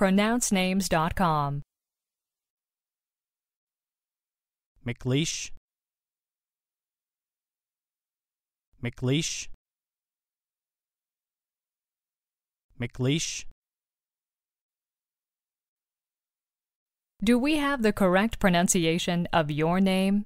pronouncenames.com. McLeish McLeish McLeish Do we have the correct pronunciation of your name?